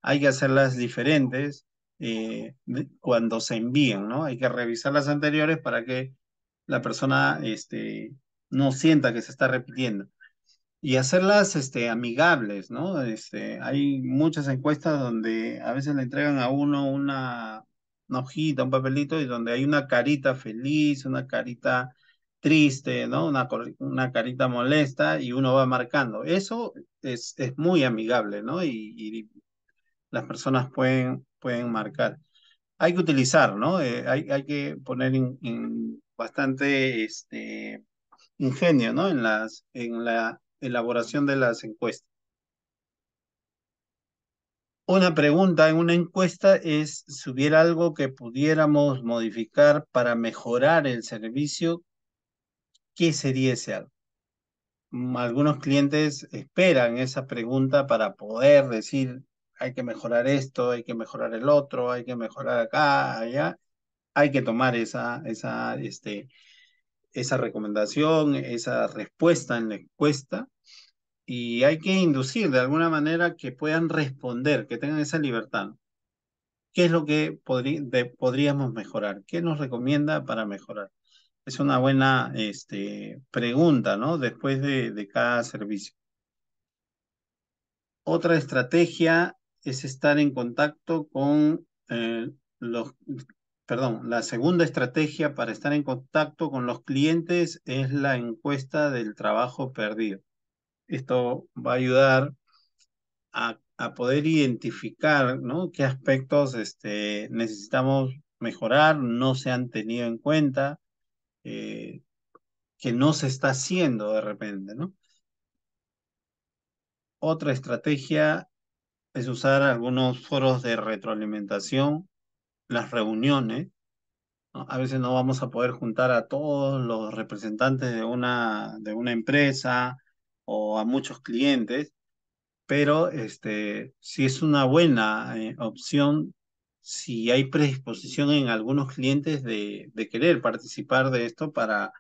Hay que hacerlas diferentes, eh, cuando se envían ¿no? Hay que revisar las anteriores para que la persona este, no sienta que se está repitiendo. Y hacerlas este, amigables, ¿no? Este, hay muchas encuestas donde a veces le entregan a uno una, hojita, un papelito, y donde hay una carita feliz, una carita triste, ¿no? Una, una carita molesta y uno va marcando. Eso es, es muy amigable, ¿no? Y, y las personas pueden pueden marcar. Hay que utilizar, ¿no? Eh, hay, que poner bastante este, ingenio, ¿no? En, en la elaboración de las encuestas. Una pregunta en una encuesta es si hubiera algo que pudiéramos modificar para mejorar el servicio, ¿qué sería ese algo? Algunos clientes esperan esa pregunta para poder decir hay que mejorar esto, hay que mejorar el otro, hay que mejorar acá, allá. Hay que tomar esa, esa, este, esa recomendación, esa respuesta en la encuesta y hay que inducir de alguna manera que puedan responder, que tengan esa libertad. ¿Qué es lo que podríamos mejorar? ¿Qué nos recomienda para mejorar? Es una buena este, pregunta, ¿no? Después de cada servicio. Otra estrategia es estar en contacto con eh, los, perdón, la segunda estrategia para estar en contacto con los clientes es la encuesta del trabajo perdido. Esto va a ayudar a, poder identificar ¿no? qué aspectos este, necesitamos mejorar, no se han tenido en cuenta, eh, que no se está haciendo de repente. ¿no? Otra estrategia es usar algunos foros de retroalimentación, las reuniones. A veces no vamos a poder juntar a todos los representantes de una, de una empresa o a muchos clientes, pero este, si es una buena eh, opción, si hay predisposición en algunos clientes de, de querer participar de esto para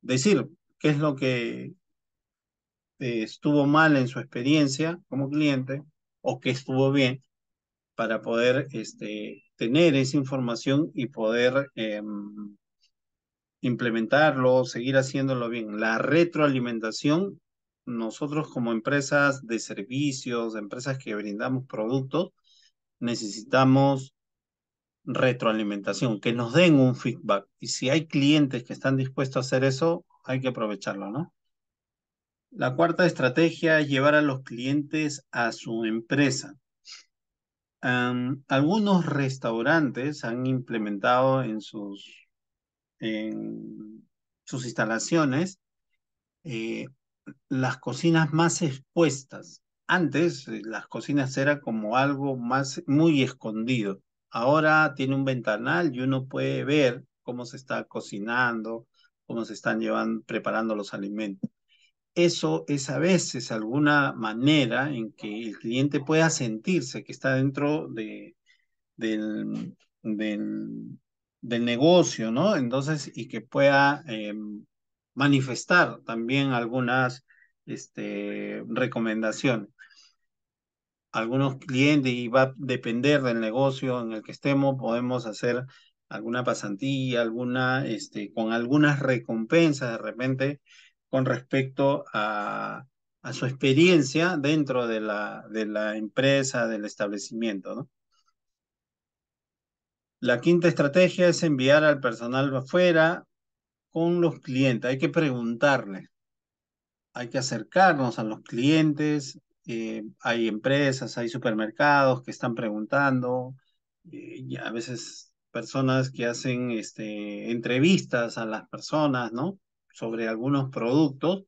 decir qué es lo que eh, estuvo mal en su experiencia como cliente, o que estuvo bien para poder este, tener esa información y poder em, implementarlo, seguir haciéndolo bien. La retroalimentación, nosotros como empresas de servicios, empresas que brindamos productos, necesitamos retroalimentación, que nos den un feedback. Y si hay clientes que están dispuestos a hacer eso, hay que aprovecharlo, ¿no? La cuarta estrategia es llevar a los clientes a su empresa. algunos restaurantes han implementado en sus, en sus instalaciones eh, las cocinas más expuestas. Antes eh, las cocinas eran como algo más muy escondido. Ahora tiene un ventanal y uno puede ver cómo se está cocinando, cómo se están preparando los alimentos eso es a veces alguna manera en que el cliente pueda sentirse que está dentro de, del, del, negocio, ¿no? Entonces, y que pueda em, manifestar también algunas este, recomendaciones. Algunos clientes, y va a depender del negocio en el que estemos, podemos hacer alguna pasantía, alguna, este, con algunas recompensas de repente con respecto a, su experiencia dentro de la, empresa, del establecimiento. ¿no? La quinta estrategia es enviar al personal afuera con los clientes. Hay que preguntarles, hay que acercarnos a los clientes. Eh, hay empresas, hay supermercados que están preguntando, eh, a veces personas que hacen este, entrevistas a las personas, ¿no? sobre algunos productos.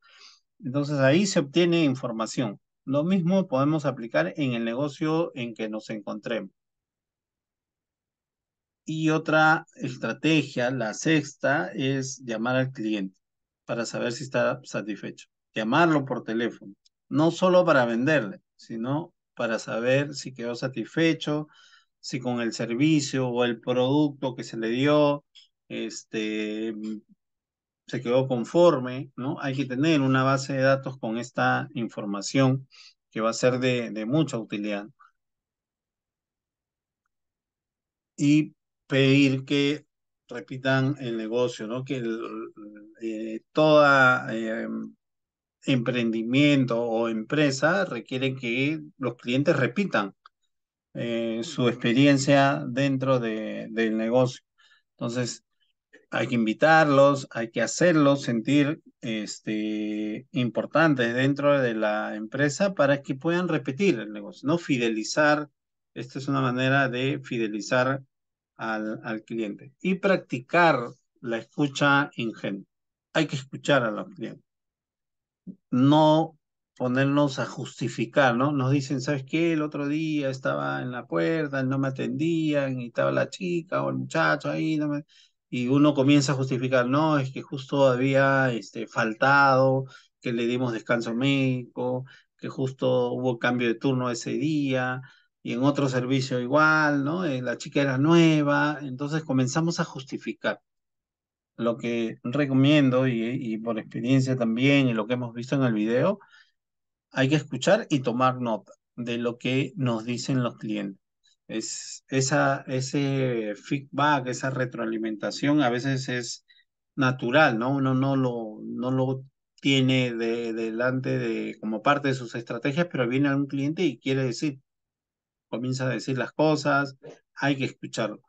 Entonces ahí se obtiene información. Lo mismo podemos aplicar en el negocio en que nos encontremos. Y otra estrategia, la sexta, es llamar al cliente para saber si está satisfecho. Llamarlo por teléfono, no solo para venderle, sino para saber si quedó satisfecho, si con el servicio o el producto que se le dio, este, se quedó conforme, ¿no? Hay que tener una base de datos con esta información que va a ser de, de mucha utilidad. Y pedir que repitan el negocio, ¿no? Que eh, toda eh, emprendimiento o empresa requiere que los clientes repitan eh, su experiencia dentro del negocio. Entonces, hay que invitarlos, hay que hacerlos sentir este, importantes dentro de la empresa para que puedan repetir el negocio, no fidelizar. Esta es una manera de fidelizar al, cliente y practicar la escucha ingenua. Hay que escuchar a los clientes. No ponernos a justificar, ¿no? Nos dicen, ¿sabes qué? El otro día estaba en la puerta, no me atendían y estaba la chica o el muchacho ahí, no me y uno comienza a justificar, no, es que justo había este, faltado, que le dimos descanso médico, que justo hubo cambio de turno ese día, y en otro servicio igual, ¿no? Eh, la chica era nueva, entonces comenzamos a justificar. Lo que recomiendo y, eh, y por experiencia también y lo que hemos visto en el video, hay que escuchar y tomar nota de lo que nos dicen los clientes. Es, esa, ese feedback, esa retroalimentación a veces es natural, ¿no? Uno no lo, no lo tiene de, delante de, como parte de sus estrategias, pero viene algún cliente y quiere decir, comienza a decir las cosas, hay que escucharlo,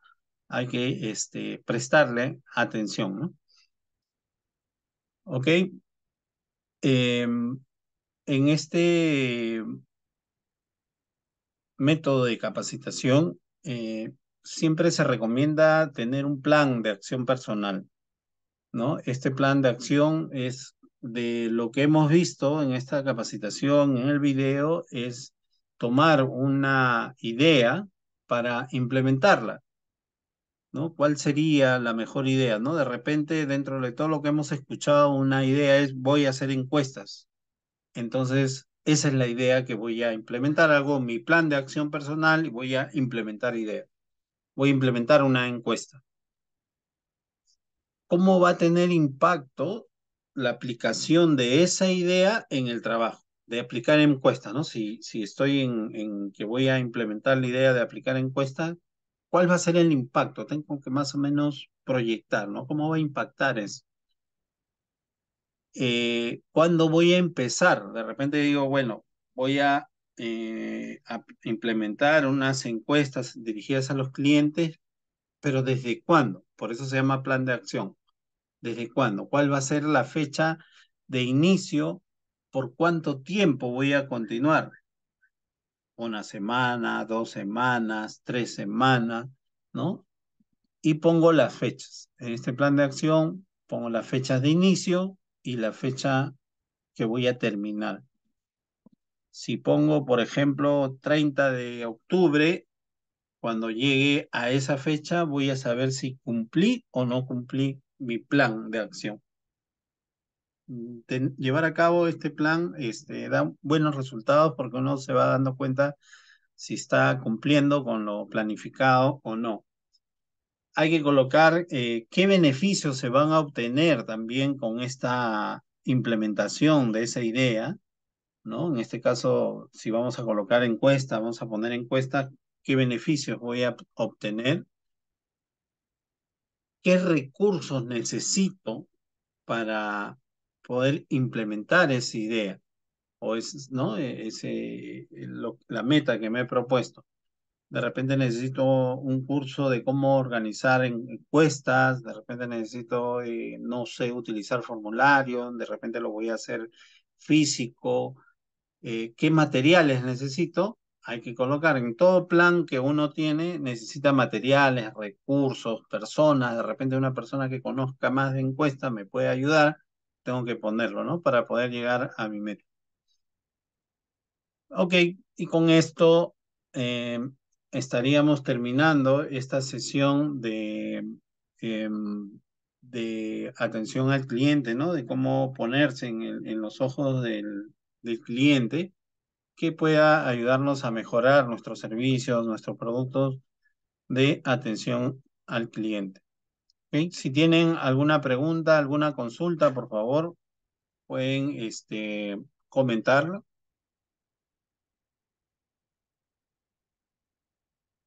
hay que este, prestarle atención, ¿no? Ok. Em, en este método de capacitación, eh, siempre se recomienda tener un plan de acción personal. ¿no? Este plan de acción es de lo que hemos visto en esta capacitación, en el video, es tomar una idea para implementarla. ¿no? ¿Cuál sería la mejor idea? ¿no? De repente, dentro de todo lo que hemos escuchado, una idea es voy a hacer encuestas. Entonces, esa es la idea que voy a implementar, hago mi plan de acción personal y voy a implementar idea. Voy a implementar una encuesta. ¿Cómo va a tener impacto la aplicación de esa idea en el trabajo? De aplicar encuesta, ¿no? Si, si estoy en, en que voy a implementar la idea de aplicar encuesta, ¿cuál va a ser el impacto? Tengo que más o menos proyectar, ¿no? ¿Cómo va a impactar eso? Eh, ¿cuándo voy a empezar? De repente digo, bueno, voy a, eh, a implementar unas encuestas dirigidas a los clientes, pero ¿desde cuándo? Por eso se llama plan de acción. ¿Desde cuándo? ¿Cuál va a ser la fecha de inicio? ¿Por cuánto tiempo voy a continuar? Una semana, dos semanas, tres semanas, ¿no? Y pongo las fechas. En este plan de acción pongo las fechas de inicio, y la fecha que voy a terminar. Si pongo, por ejemplo, 30 de octubre, cuando llegue a esa fecha voy a saber si cumplí o no cumplí mi plan de acción. Mm, llevar a cabo este plan este, da buenos resultados porque uno se va dando cuenta si está cumpliendo con lo planificado o no hay que colocar eh, qué beneficios se van a obtener también con esta implementación de esa idea, ¿no? En este caso, si vamos a colocar encuesta, vamos a poner encuesta, ¿qué beneficios voy a obtener? ¿Qué recursos necesito para poder implementar esa idea? O es, ¿no? E, ese, la meta que me he propuesto de repente necesito un curso de cómo organizar encuestas, de repente necesito, eh, no sé, utilizar formularios, de repente lo voy a hacer físico, eh, qué materiales necesito. Hay que colocar en todo plan que uno tiene, necesita materiales, recursos, personas, de repente una persona que conozca más de encuestas me puede ayudar, tengo que ponerlo, ¿no? Para poder llegar a mi meta. Ok, y con esto eh, estaríamos terminando esta sesión de, em, de atención al cliente, ¿no? De cómo ponerse en, los ojos del, cliente que pueda ayudarnos a mejorar nuestros servicios, nuestros productos de atención al cliente. Si tienen alguna pregunta, alguna consulta, por favor, pueden este, comentarlo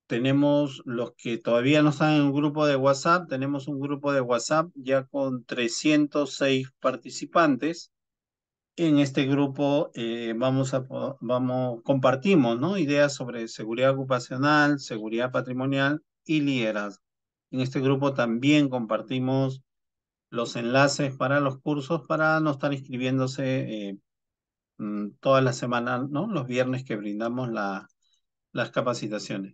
tenemos los que todavía no están en un grupo de WhatsApp, tenemos un grupo de WhatsApp ya con 306 participantes. En este grupo eh, vamos a, vamos, compartimos ¿no? ideas sobre seguridad ocupacional, seguridad patrimonial y liderazgo. En este grupo también compartimos los enlaces para los cursos para no estar inscribiéndose eh, mm, todas las semanas, ¿no? los viernes que brindamos la, las capacitaciones.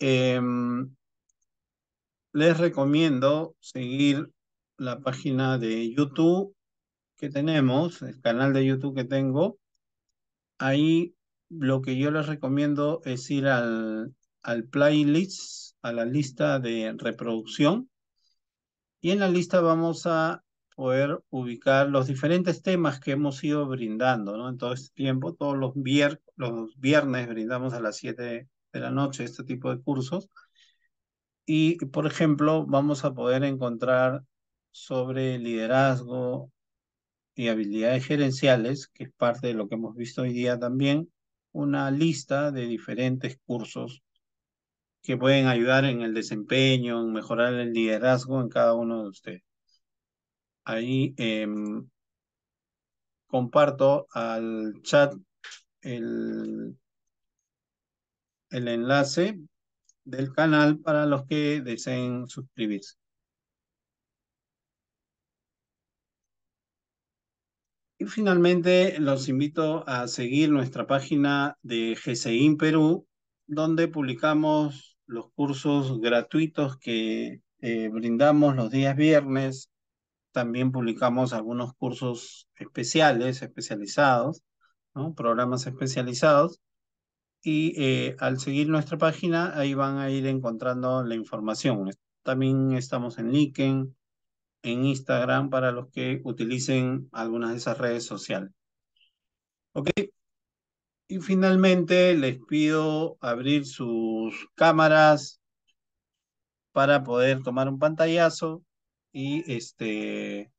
Em, les recomiendo seguir la página de YouTube que tenemos, el canal de YouTube que tengo. Ahí lo que yo les recomiendo es ir al, al playlist, a la lista de reproducción. Y en la lista vamos a poder ubicar los diferentes temas que hemos ido brindando ¿no? en todo este tiempo. Todos los, los viernes brindamos a las 7 de la noche, este tipo de cursos. Y, por ejemplo, vamos a poder encontrar sobre liderazgo y habilidades gerenciales, que es parte de lo que hemos visto hoy día también, una lista de diferentes cursos que pueden ayudar en el desempeño, en mejorar el liderazgo en cada uno de ustedes. Ahí em, comparto al chat el, el enlace del canal para los que deseen suscribirse. Y finalmente los invito a seguir nuestra página de GCIN Perú, donde publicamos los cursos gratuitos que eh, brindamos los días viernes. También publicamos algunos cursos especiales, especializados, programas especializados y eh, al seguir nuestra página ahí van a ir encontrando la información. También estamos en LinkedIn, en Instagram para los que utilicen algunas de esas redes sociales. Ok. Y finalmente les pido abrir sus cámaras para poder tomar un pantallazo y este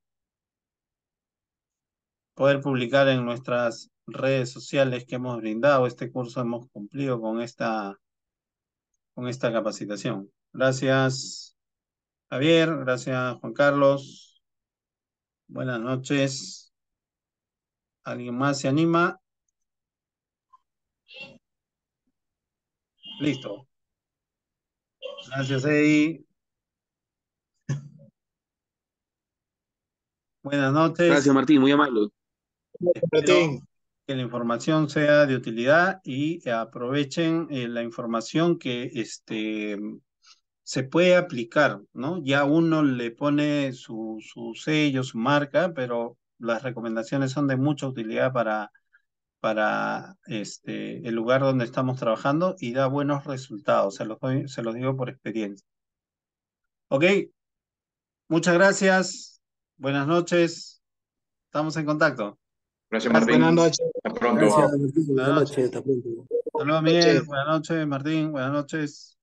poder publicar en nuestras redes sociales que hemos brindado, este curso hemos cumplido con esta, con esta capacitación. Gracias, Javier. Gracias, Juan Carlos. Buenas noches. ¿Alguien más se anima? Listo. Gracias, Eddie. Buenas noches. Gracias, Martín. Muy amable. Martín que la información sea de utilidad y aprovechen eh, la información que este, se puede aplicar, ¿no? Ya uno le pone su, sello, su marca, pero las recomendaciones son de mucha utilidad para, para este, el lugar donde estamos trabajando y da buenos resultados, se los digo por experiencia. Ok, muchas gracias, buenas noches, estamos en contacto. Gracias, Martín. Buenas noches. Hasta pronto. Hasta pronto. Hasta luego, Miguel. Buenas noches, Martín. Buenas noches.